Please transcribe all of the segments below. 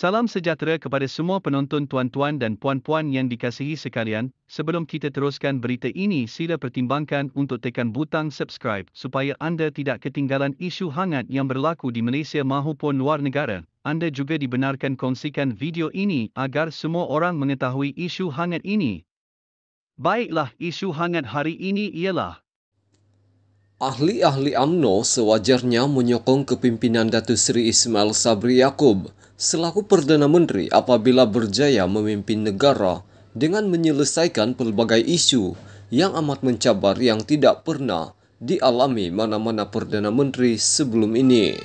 Salam sejahtera kepada semua penonton tuan-tuan dan puan-puan yang dikasihi sekalian. Sebelum kita teruskan berita ini, sila pertimbangkan untuk tekan butang subscribe supaya anda tidak ketinggalan isu hangat yang berlaku di Malaysia maupun luar negara. Anda juga dibenarkan kongsikan video ini agar semua orang mengetahui isu hangat ini. Baiklah, isu hangat hari ini ialah Ahli-ahli UMNO sewajarnya menyokong kepimpinan Datu Seri Ismail Sabri Yaakob selaku Perdana Menteri apabila berjaya memimpin negara dengan menyelesaikan pelbagai isu yang amat mencabar yang tidak pernah dialami mana-mana Perdana Menteri sebelum ini.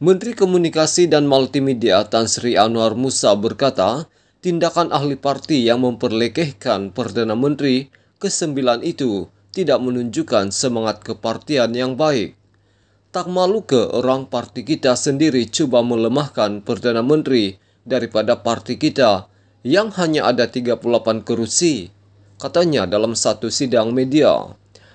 Menteri Komunikasi dan Multimedia Tan Sri Anwar Musa berkata, tindakan ahli parti yang memperlekehkan Perdana Menteri ke-9 itu tidak menunjukkan semangat kepartian yang baik. Tak malu ke orang parti kita sendiri cuba melemahkan Perdana Menteri daripada parti kita yang hanya ada 38 kerusi, katanya dalam satu sidang media.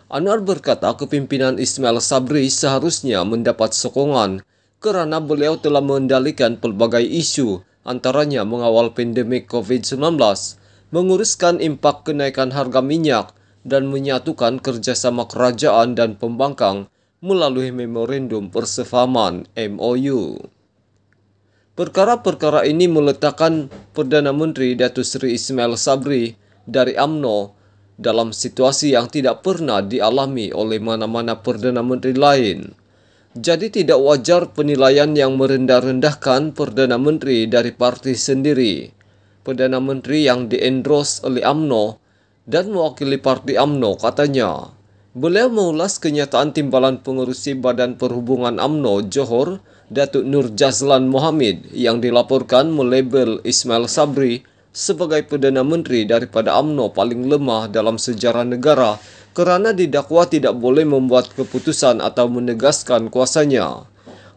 Anwar berkata kepimpinan Ismail Sabri seharusnya mendapat sokongan kerana beliau telah mengendalikan pelbagai isu antaranya mengawal pandemik COVID-19, menguruskan impak kenaikan harga minyak, dan menyatukan kerjasama kerajaan dan pembangkang melalui Memorandum Persefahaman MOU. Perkara-perkara ini meletakkan Perdana Menteri Datuk Seri Ismail Sabri dari AMNO dalam situasi yang tidak pernah dialami oleh mana-mana Perdana Menteri lain. Jadi tidak wajar penilaian yang merendah-rendahkan Perdana Menteri dari parti sendiri. Perdana Menteri yang diendros oleh AMNO dan mewakili parti AMNO katanya. Beliau mengulas kenyataan timbalan pengurusi Badan Perhubungan AMNO Johor, Datuk Nur Jazlan Mohamed yang dilaporkan melabel Ismail Sabri sebagai Perdana Menteri daripada AMNO paling lemah dalam sejarah negara kerana didakwa tidak boleh membuat keputusan atau menegaskan kuasanya.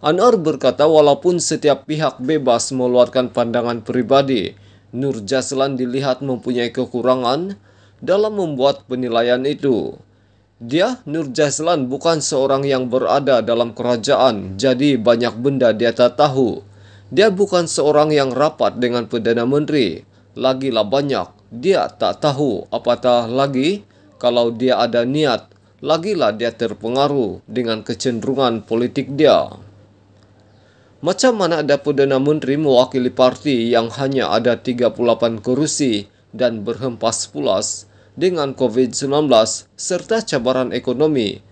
Anwar berkata walaupun setiap pihak bebas mengeluarkan pandangan peribadi, Nur Jazlan dilihat mempunyai kekurangan, dalam membuat penilaian itu. Dia, Nur Jazlan bukan seorang yang berada dalam kerajaan, jadi banyak benda dia tak tahu. Dia bukan seorang yang rapat dengan Perdana Menteri. Lagilah banyak, dia tak tahu apatah lagi kalau dia ada niat, lagilah dia terpengaruh dengan kecenderungan politik dia. Macam mana ada Perdana Menteri mewakili parti yang hanya ada 38 kerusi dan berhempas pulas, dengan COVID-19 serta cabaran ekonomi.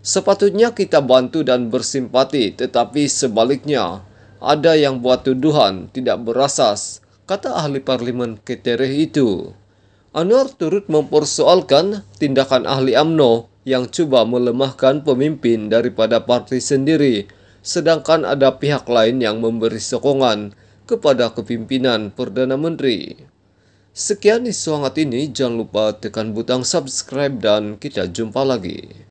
Sepatutnya kita bantu dan bersimpati, tetapi sebaliknya, ada yang buat tuduhan tidak berasas, kata ahli parlimen Keterih itu. Anwar turut mempersoalkan tindakan ahli AMNO yang coba melemahkan pemimpin daripada parti sendiri, sedangkan ada pihak lain yang memberi sokongan kepada kepimpinan Perdana Menteri. Sekian isu hangat ini, jangan lupa tekan butang subscribe dan kita jumpa lagi.